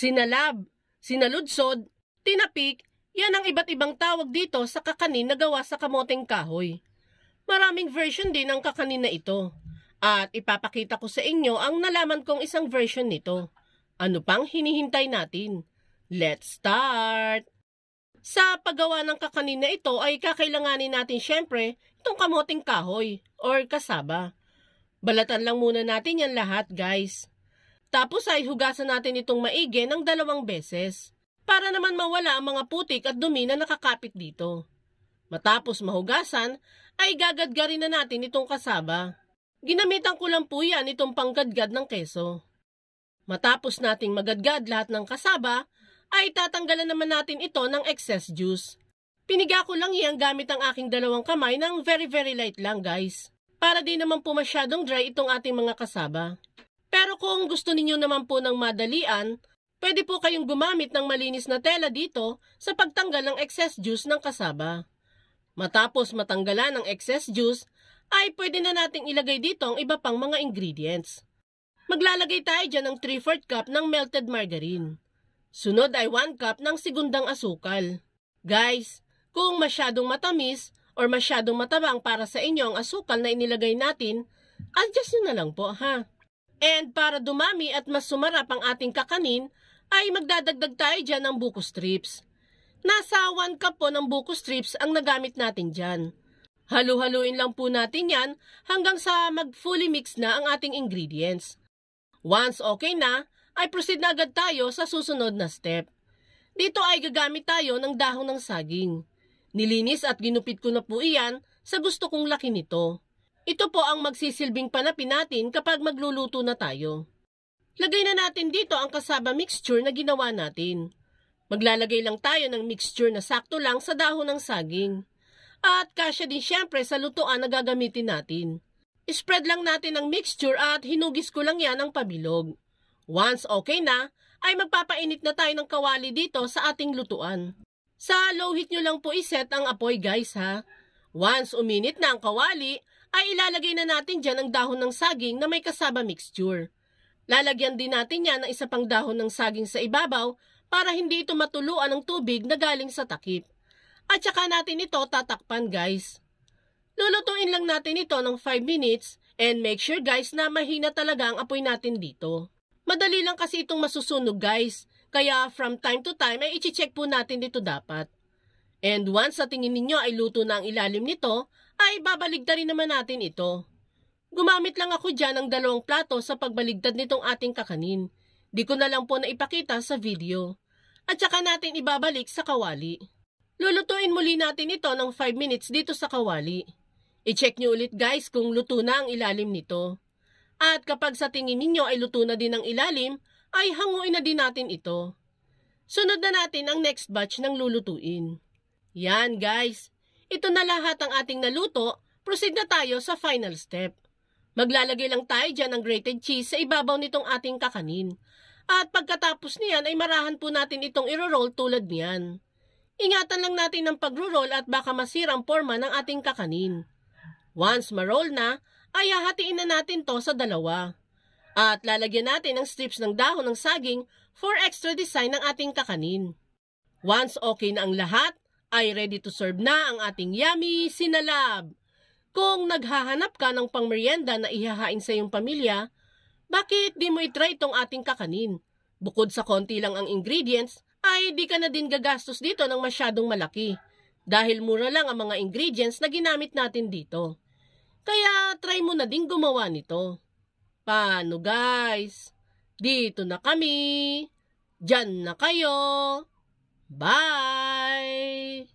sinalab, sinaludsod, tinapik, yan ang iba't ibang tawag dito sa kakanin na gawa sa kamoteng kahoy. Maraming version din ang kakanin na ito. At ipapakita ko sa inyo ang nalaman kong isang version nito. Ano pang hinihintay natin? Let's start! Sa paggawa ng kakanin na ito ay kakailanganin natin syempre itong kamoteng kahoy or kasaba. Balatan lang muna natin yan lahat guys. Tapos ay hugasan natin itong maigi ng dalawang beses para naman mawala ang mga putik at dumi na nakakapit dito. Matapos mahugasan, ay gagadgarin na natin itong kasaba. Ginamitan ko lang po yan itong panggadgad ng keso. Matapos nating magadgad lahat ng kasaba, ay tatanggalan naman natin ito ng excess juice. Piniga ko lang iyang gamit ang aking dalawang kamay ng very very light lang guys. Para di naman po masyadong dry itong ating mga kasaba kung gusto ninyo naman po ng madalian, pwede po kayong gumamit ng malinis na tela dito sa pagtanggal ng excess juice ng kasaba. Matapos matanggalan ng excess juice, ay pwede na nating ilagay dito ang iba pang mga ingredients. Maglalagay tayo dyan ng 3-4 cup ng melted margarine. Sunod ay 1 cup ng segundang asukal. Guys, kung masyadong matamis or masyadong matabang para sa inyo ang asukal na inilagay natin, adjust nyo na lang po ha. And para dumami at mas sumarap ang ating kakanin, ay magdadagdag tayo dyan ng buko strips. Nasa 1 cup po ng buko strips ang nagamit natin dyan. Halu-haluin lang po natin yan hanggang sa mag-fully mix na ang ating ingredients. Once okay na, ay proceed na agad tayo sa susunod na step. Dito ay gagamit tayo ng dahon ng saging. Nilinis at ginupit ko na po iyan sa gusto kong laki nito. Ito po ang magsisilbing panapin natin kapag magluluto na tayo. Lagay na natin dito ang kasaba mixture na ginawa natin. Maglalagay lang tayo ng mixture na sakto lang sa dahon ng saging. At kasya din syempre sa lutuan na gagamitin natin. Spread lang natin ang mixture at hinugis ko lang yan ng pabilog. Once okay na, ay magpapainit na tayo ng kawali dito sa ating lutuan. Sa low heat nyo lang po iset ang apoy guys ha. Once uminit na ang kawali, ay ilalagay na natin dyan ang dahon ng saging na may kasaba mixture. Lalagyan din natin yan ng isa pang dahon ng saging sa ibabaw para hindi ito matuluan ng tubig na galing sa takip. At saka natin ito tatakpan guys. Lulutuin lang natin ito ng 5 minutes and make sure guys na mahina talaga ang apoy natin dito. Madali lang kasi itong masusunog guys. Kaya from time to time ay ichi-check po natin dito dapat. And once sa tingin ninyo ay luto na ang ilalim nito, ay babaligtad rin naman natin ito. Gumamit lang ako dyan ng dalawang plato sa pagbaligtad nitong ating kakanin. Di ko na lang po na ipakita sa video. At saka natin ibabalik sa kawali. Lulutuin muli natin ito ng 5 minutes dito sa kawali. I-check nyo ulit guys kung luto na ang ilalim nito. At kapag sa tingin ninyo ay luto na din ang ilalim, ay hanguin na din natin ito. Sunod na natin ang next batch ng lulutuin. Yan guys, ito na lahat ang ating naluto, proceed na tayo sa final step. Maglalagay lang tayo dyan ng grated cheese sa ibabaw nitong ating kakanin. At pagkatapos niyan ay marahan po natin itong iro-roll tulad niyan. Ingatan lang natin ang pagro-roll at baka masira ang forma ng ating kakanin. Once ma-roll na, ay hahatiin na natin to sa dalawa. At lalagyan natin ng strips ng dahon ng saging for extra design ng ating kakanin. Once okay na ang lahat, ay ready to serve na ang ating yummy sinalab. Kung naghahanap ka ng pangmeryenda na ihahain sa iyong pamilya, bakit di mo itry itong ating kakanin? Bukod sa konti lang ang ingredients, ay di ka na din gagastos dito ng masyadong malaki dahil mura lang ang mga ingredients na ginamit natin dito. Kaya try mo na din gumawa nito. Paano guys? Dito na kami. Diyan na kayo. Bye.